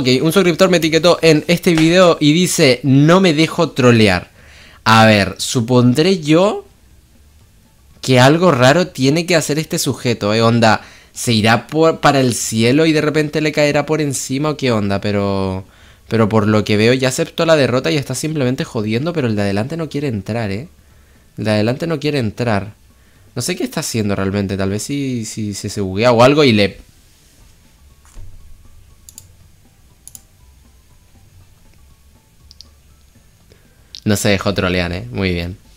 Ok, un suscriptor me etiquetó en este video y dice, no me dejo trolear. A ver, supondré yo que algo raro tiene que hacer este sujeto, ¿eh? Onda, ¿se irá para el cielo y de repente le caerá por encima o qué onda? Pero, pero por lo que veo ya aceptó la derrota y está simplemente jodiendo, pero el de adelante no quiere entrar, ¿eh? El de adelante no quiere entrar. No sé qué está haciendo realmente, tal vez si, si se buguea o algo y le No se dejó trolear, ¿eh? Muy bien.